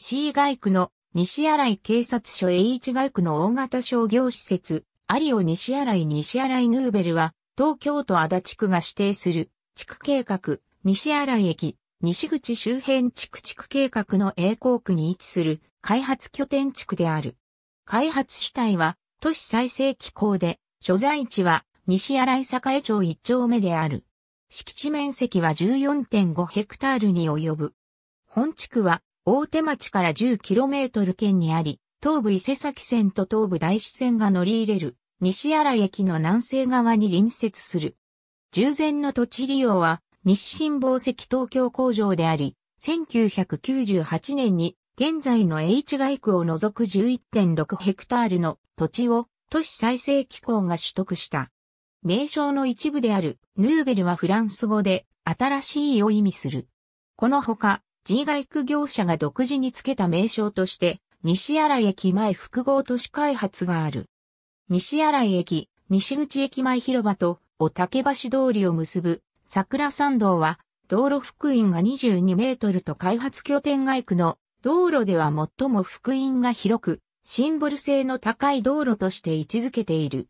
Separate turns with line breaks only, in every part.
C 外区の西新井警察署 A1 外区の大型商業施設、アリオ西新井西新井ヌーベルは、東京都足立区が指定する、地区計画、西新井駅、西口周辺地区地区計画の栄光区に位置する、開発拠点地区である。開発主体は、都市再生機構で、所在地は、西新井栄町1丁目である。敷地面積は14.5ヘクタールに及ぶ。本地区は、大手町から 10km 圏にあり、東武伊勢崎線と東武大師線が乗り入れる、西新井駅の南西側に隣接する。従前の土地利用は、西新宝石東京工場であり、1998年に現在の H 街区を除く11.6ヘクタールの土地を都市再生機構が取得した。名称の一部であるヌーベルはフランス語で新しいを意味する。このほか、G 外区業者が独自につけた名称として、西新井駅前複合都市開発がある。西新井駅、西口駅前広場と、お竹橋通りを結ぶ、桜参道は、道路福音が22メートルと開発拠点外区の道路では最も福音が広く、シンボル性の高い道路として位置づけている。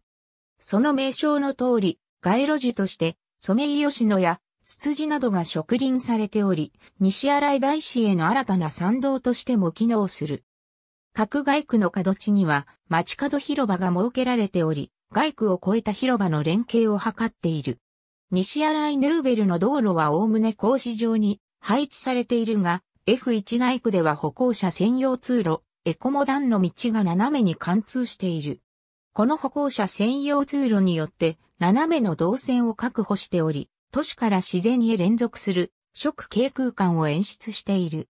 その名称の通り、街路樹として、ソメイヨシノや羊などが植林されており、西新井大師への新たな参道としても機能する。各外区の角地には街角広場が設けられており、外区を超えた広場の連携を図っている。西新井ヌーベルの道路はおおむね格子状に配置されているが、F1 外区では歩行者専用通路、エコモダンの道が斜めに貫通している。この歩行者専用通路によって斜めの動線を確保しており、都市から自然へ連続する食系空間を演出している。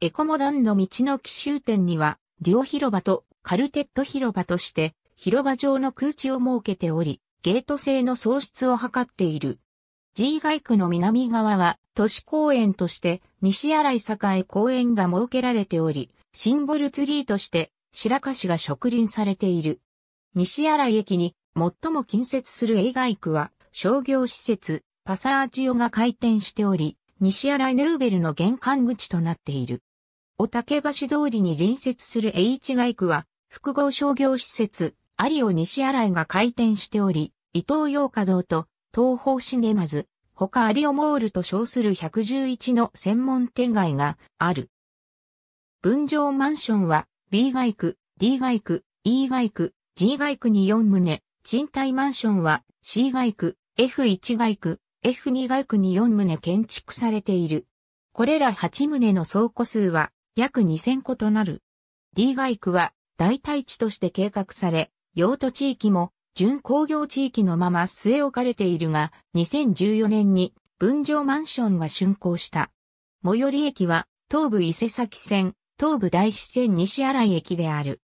エコモダンの道の奇襲店には、デュオ広場とカルテット広場として、広場上の空地を設けており、ゲート制の創出を図っている。G 外区の南側は都市公園として西新井栄公園が設けられており、シンボルツリーとして白河市が植林されている。西新井駅に最も近接する A 外区は商業施設、パサージオが回転しており、西新井ヌーベルの玄関口となっている。お竹橋通りに隣接する H イ区は、複合商業施設、アリオ西新井が開店しており、伊東洋華堂と東方シネマズ、他アリオモールと称する111の専門店街がある。分譲マンションは B イ区、D イ区、E イ区、G イ区に4棟、賃貸マンションは C イ区、F1 イ区、F2 外区に4棟建築されている。これら8棟の倉庫数は約2000個となる。D 外区は代替地として計画され、用途地域も準工業地域のまま据え置かれているが、2014年に分譲マンションが竣工した。最寄り駅は東武伊勢崎線、東武大師線西新井駅である。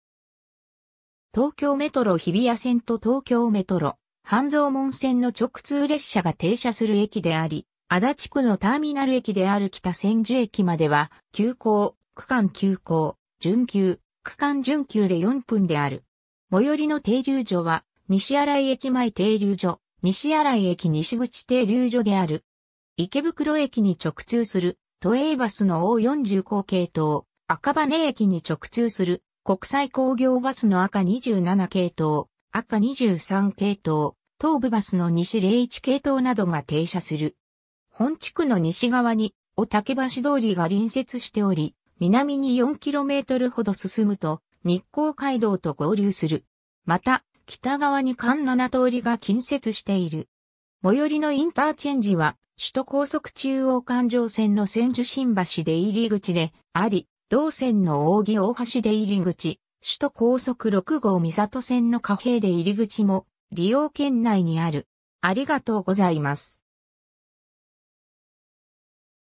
東京メトロ日比谷線と東京メトロ半蔵門線の直通列車が停車する駅であり、足立区のターミナル駅である北千住駅までは、急行、区間急行、準急、区間準急で4分である。最寄りの停留所は、西新井駅前停留所、西新井駅西口停留所である。池袋駅に直通する、都営バスの O40 号系統、赤羽駅に直通する、国際工業バスの赤27系統、赤23系統、東武バスの西01系統などが停車する。本地区の西側に、お竹橋通りが隣接しており、南に 4km ほど進むと、日光街道と合流する。また、北側に関7通りが近接している。最寄りのインターチェンジは、首都高速中央環状線の千住新橋で入り口であり、同線の扇大橋で入り口、首都高速6号三里線の貨幣で入り口も利用圏内にある。ありがとうございます。